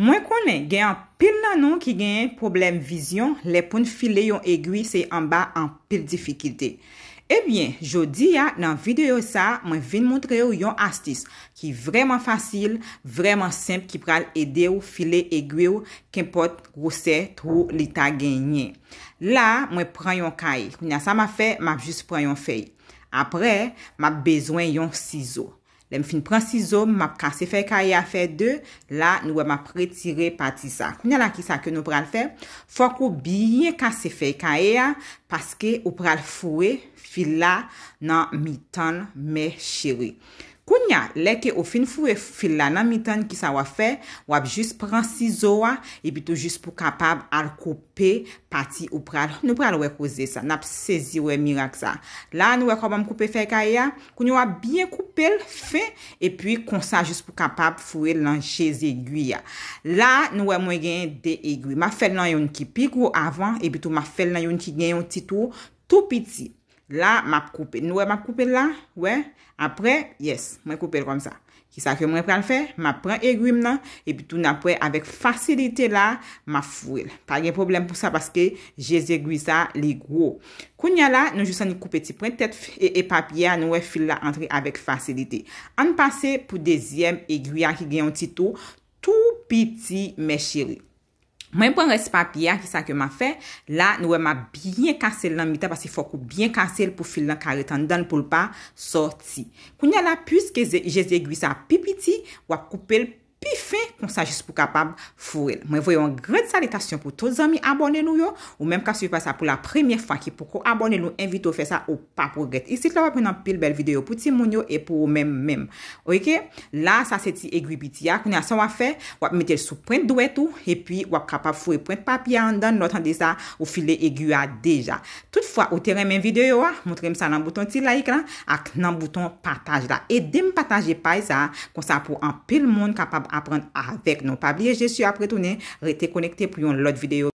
Mwen konen, genyon pil nanon ki genyon problem vizyon, lepoun file yon egwi se yon ba an pil difikilte. Ebyen, eh jodi ya nan videyo sa, mwen vin moun treyo yon astis ki vreman fasil, vreman simp ki pral ede ou file egwi ou kempot gwo se tro li ta genyen. La, mwen pran yon kayi. Kou na sa ma fe, ma jis pran yon fey. Apre, ma bezwen yon sizo. Lem fin pransizo, map kan se fèy ka e a fèy dè, la nou wè ma prétire pati sa. Kounè la ki sa ke nou pral fè, fòk ou biye kan se fèy ka e a, paske ou pral fwe fil la nan mi ton me chiri. Koun ya, leke ou fin fwe fil la nan mitan ki sa wap fe, wap jist pran sizowa, e bitou jist pou kapab al koupe pati ou pral. Nou pral wè kouze sa, nap sezi wè mirak sa. La nou wè koubam koupe fe kaya, e koun yo wap bien koupe l fe, e pi konsa jist pou kapab fwe lanjese egwi ya. La nou wè mwen genye de egwi. Ma fel nan yon ki pigou avan, e bitou ma fel nan yon ki genye yon titou tou piti. La, map koupe. Noue map koupe la, wè. Apre, yes, mwen koupe l kom sa. Ki sa ke mwen pral fè, map pran egwim nan, epi tou napre, avek fasilite la, ma fwil. Pa gen problem pou sa, paske jese egwisa ligwo. Koun ya la, nou jousan ni koupe ti, pran tet e papye, noue fil la antre avek fasilite. An pase pou dezyem egwia ki gen yon titou, tou piti me chiri. Mwen pwen res papiya ki sa keman fe, la nouwe ma byen kasele nan mitan pasi fokou byen kasele pou fil nan karetan nou dan pou l pa sorti. Kounye la, pwis ke je zegwi sa pipiti, wak koupe l papiya, konsajis pou kapab furel. Mwen voyon gred salikasyon pou to zami abonnen nou yo ou menm ka siv pa sa pou la premye fwa ki pou ko abonnen nou, envito fe sa ou pa pro gred. Isit la wap renan pil bel videyo pou ti moun yo e pou ou menm menm. Oike, la sa se ti egwi biti ya kounen sa wap fe, wap metel sou pwent dwet ou, e pi wap kapab fure pwent papi ya an dan, notan de sa ou fil ah, le egwi ya deja. Toutfwa, ou tere menm videyo yo, montrem sa nan bouton ti like la, ak nan bouton pataj la. E dem pataj e pay sa, konsa pou an pil moun kapab ap vek nou pabli e jesu apretounen rete konekte pou yon lot videyo.